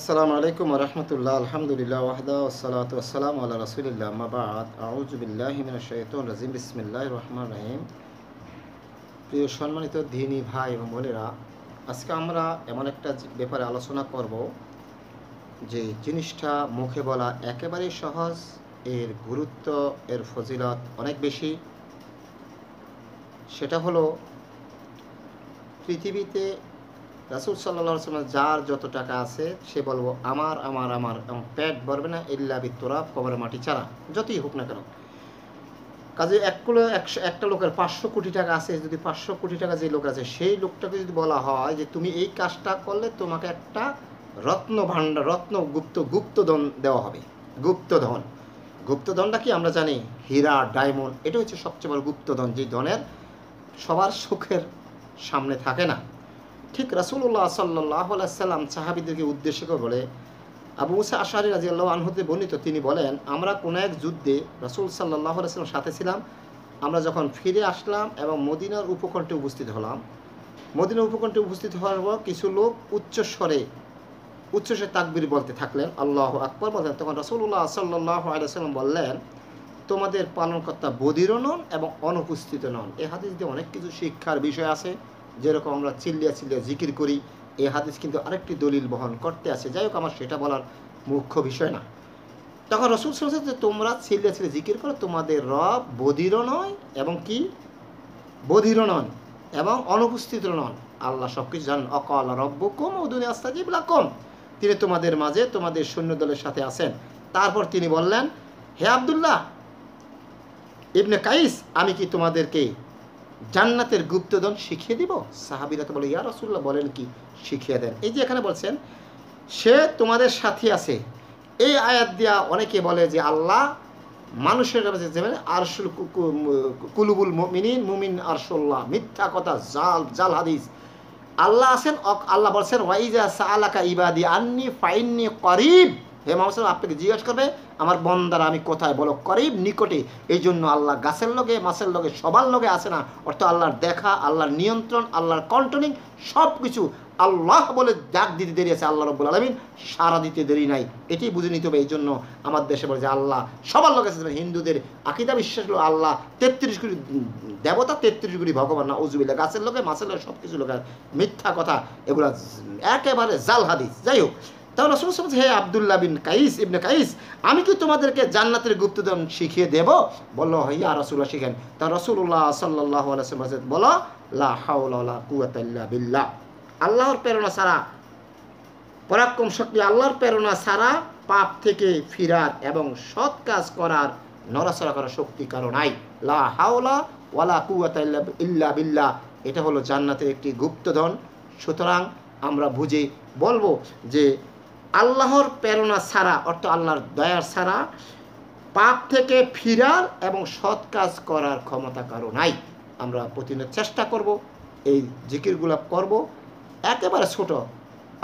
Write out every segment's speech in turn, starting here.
আসসালামু আলাইকুম রহমতুল্লাহ আলহামদুলিল্লাহ ওয়াহদা ওসালাত আসসালাম আল্লাহ রসুলিল্লাহ মাবাদ আউজবিল্লাহিমিন শৈতন রাজিম বিসমিল্লাহ রহমান রহিম প্রিয় সম্মানিত ধিনী ভাই এবং বোনেরা আজকে আমরা এমন একটা ব্যাপারে আলোচনা করব যে জিনিসটা মুখে বলা একেবারেই সহজ এর গুরুত্ব এর ফজিলত অনেক বেশি সেটা হলো পৃথিবীতে রাসুল সাল্লাহ সাল্লাম যার যত টাকা আছে সে বলবো আমার আমার আমার এবং পেট ভরবে না ইল্লা বিত্তরা কবরের মাটি ছাড়া যতই হোক না কেন কাজে এক কিলো একশো একটা লোকের পাঁচশো কোটি টাকা আছে যদি পাঁচশো কোটি টাকা যে লোক আছে সেই লোকটাকে যদি বলা হয় যে তুমি এই কাজটা করলে তোমাকে একটা রত্ন ভাণ্ডার রত্ন গুপ্ত গুপ্তধন দেওয়া হবে গুপ্তধন গুপ্তধনটা কি আমরা জানি হীরা ডায়মন্ড এটা হচ্ছে সবচেয়ে বড় গুপ্তধন যে ধনের সবার সুখের সামনে থাকে না ঠিক রাসুল্লাহ সাল্লাহ সাল্লাম সাহাবিদেরকে উদ্দেশ্য করে বলে আবু মুসা আশারি রাজি আল্লাহ আনহুতে বর্ণিত তিনি বলেন আমরা কোনো এক যুদ্ধে রাসুল সাল্লাহ সাল্লাম সাথে ছিলাম আমরা যখন ফিরে আসলাম এবং মদিনার উপকণ্ঠে উপস্থিত হলাম মদিনার উপকণ্ঠে উপস্থিত হওয়ার পর কিছু লোক উচ্চস্বরে উচ্চস্বরে তাকবির বলতে থাকলেন আল্লাহ আকবর বলতেন তখন রাসুল্লাহ সাল্লাহ আলাইসাল্লাম বললেন তোমাদের পালনকর্তা বদিরও নন এবং অনুপস্থিত নন এ হাতে যদি অনেক কিছু শিক্ষার বিষয় আছে যেরকম আমরা চিল্লিয়া চিল্লিয়া জিকির করি এই হাদিস কিন্তু আরেকটি দলিল বহন করতে আছে যাই হোক আমার সেটা বলার মুখ্য বিষয় না তখন রসুল শুনছে যে তোমরা চিল্লিয়া চিল্লিয়া জিকির করো তোমাদের রব বধিরও নয় এবং কি বধিরও নন এবং অনুপস্থিত নন আল্লাহ সব কিছু জানেন অকাল রব্য কম ও দুনিয়া আস্তা যেগুলা কম তিনি তোমাদের মাঝে তোমাদের সৈন্য দলের সাথে আছেন তারপর তিনি বললেন হে আবদুল্লাহ ইবনে কাইস আমি কি তোমাদেরকে জান্নাতের গুপ্তধন শিখিয়ে দিব সাহাবিরা তো বলে ইয়া রসুল্লাহ বলেন কি শিখিয়ে দেন এই যে এখানে বলছেন সে তোমাদের সাথী আছে এই আয়াত দিয়া অনেকে বলে যে আল্লাহ মানুষের কাছে যাবেন মানে আরশুল কুলুবুল মিনিন মুমিন আরশুল্লাহ মিথ্যা কথা জাল জাল হাদিস আল্লাহ আছেন আল্লাহ বলছেন ওয়াইজা সালাকা ইবাদি আন্নি ফাইন্নি করিব হে মামসাল আপনাকে জিজ্ঞেস করবে আমার বন্দারা আমি কোথায় বলো করিব নিকটে এই জন্য আল্লাহ গাছের লোকে মাছের লোকে সবার লোকে আসে না অর্থাৎ আল্লাহর দেখা আল্লাহর নিয়ন্ত্রণ আল্লাহর কন্ট্রোলিং সব কিছু আল্লাহ বলে ডাক দিতে দেরি আছে আল্লাহ রব্বুল আলমিন সারা দিতে দেরি নাই এটি বুঝে নিতে হবে এই জন্য আমার দেশে বলে যে আল্লাহ সবার লোকে আছে হিন্দুদের আকিদা বিশ্বাস হলো আল্লাহ তেত্রিশ কুড়ি দেবতা তেত্রিশ কুড়ি ভগবান না অজুবিল্লা গাছের লোকে মাছের লোকে সব কিছু লোকের মিথ্যা কথা এগুলো একেবারে জাল হাদিস যাই হোক তাহলে রসুল বলছে হে আবদুল্লাহ বিন কাইস ইবনে কাইস আমি কি তোমাদেরকে জান্নাতের গুপ্তধন শিখিয়ে দেব বলো হইয়া রসুল্লাহ শিখেন তা রসুল্লাহ সাল্লাহ বলো লা হাউলা কুয়াতাল্লা বিল্লাহ আল্লাহর প্রেরণা সারা পরাক্রম শক্তি আল্লাহর প্রেরণা ছাড়া পাপ থেকে ফিরার এবং সৎ কাজ করার নড়াচড়া করার শক্তি কারো নাই লা হাওলা ওয়ালা কুয়াতাল্লা ইল্লা বিল্লা এটা হলো জান্নাতের একটি গুপ্তধন সুতরাং আমরা বুঝে বলবো যে আল্লাহর প্রেরণা ছাড়া অর্থাৎ আল্লাহর দয়া ছাড়া পাপ থেকে ফিরার এবং সৎ কাজ করার ক্ষমতা কারো নাই আমরা প্রতিদিন চেষ্টা করব এই জিকিরগুলো করব একেবারে ছোট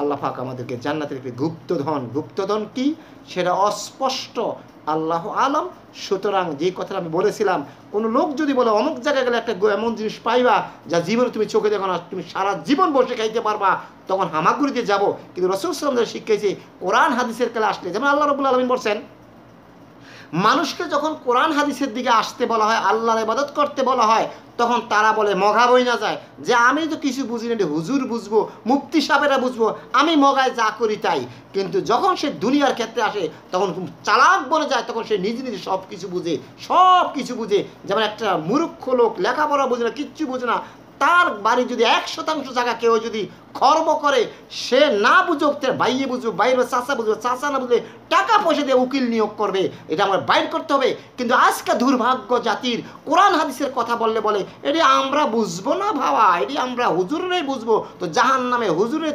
আল্লাহাক আমাদেরকে জান্নাতের একটি গুপ্তধন গুপ্তধন কি সেটা অস্পষ্ট আল্লাহ আলম সুতরাং যে কথাটা আমি বলেছিলাম কোনো লোক যদি বলে অমুক জায়গায় গেলে একটা এমন জিনিস পাইবা যা জীবনে তুমি চোখে দেখো না তুমি সারা জীবন বসে খাইতে পারবা তখন হামাগুড়িতে যাব কিন্তু রসুল সালাম শিখিয়েছি কোরআন হাদিসের কালে আসলে যেমন আল্লাহ রবুল্লা আলমিন বলছেন মানুষকে যখন কোরআন হাদিসের দিকে আসতে বলা হয় আল্লাহর ইবাদত করতে বলা হয় তখন তারা বলে মগা বই না যায় যে আমি তো কিছু বুঝি না হুজুর বুঝবো মুক্তি সাহেবেরা বুঝবো আমি মগায় যা করি তাই কিন্তু যখন সে দুনিয়ার ক্ষেত্রে আসে তখন চালাক বলে যায় তখন সে নিজে নিজে সব কিছু বুঝে সব কিছু বুঝে যেমন একটা মূর্খ লোক লেখাপড়া বুঝে না কিচ্ছু বুঝে না তার বাড়ি যদি এক শতাংশ জায়গা কেউ যদি কর্ম করে সে না বুঝুক তার বাইয়ে বুঝুক বাইরে চাষা বুঝবে চাষা না বুঝলে টাকা পয়সা দিয়ে উকিল নিয়োগ করবে এটা আমরা বাইর করতে হবে কিন্তু আজকে দুর্ভাগ্য জাতির কোরআন হাদিসের কথা বললে বলে এটি আমরা বুঝবো না ভাবা এটি আমরা হুজুরেই বুঝবো তো জাহান নামে হুজুরে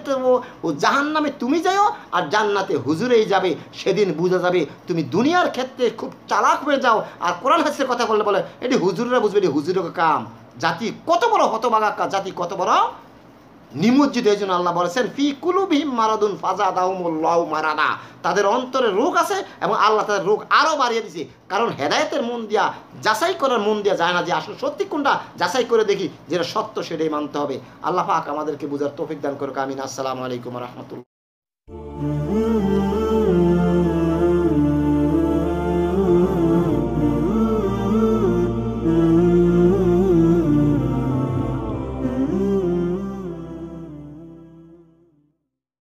ও জাহান নামে তুমি যাও আর জান্নাতে হুজুরেই যাবে সেদিন বোঝা যাবে তুমি দুনিয়ার ক্ষেত্রে খুব চালাক হয়ে যাও আর কোরআন হাদিসের কথা বললে বলে এটি হুজুরেরা বুঝবে এটি হুজুরের কাম জাতি কত বড় হতবাগা জাতি কত বড় নিমজ্জিত এই জন্য আল্লাহ বলেছেন ফি কুলুবিহিম মারাদুন ফাজা দাউমুল্লাহ মারাদা তাদের অন্তরে রোগ আছে এবং আল্লাহ তাদের রোগ আরও বাড়িয়ে দিছে কারণ হেদায়তের মন দিয়া যাচাই করার মন দিয়া যায় না যে আসলে সত্যি কোনটা যাচাই করে দেখি যেটা সত্য সেটাই মানতে হবে আল্লাহ পাক আমাদেরকে বুঝার তফিক দান করুক আমিন আসসালামু আলাইকুম রহমতুল্লাহ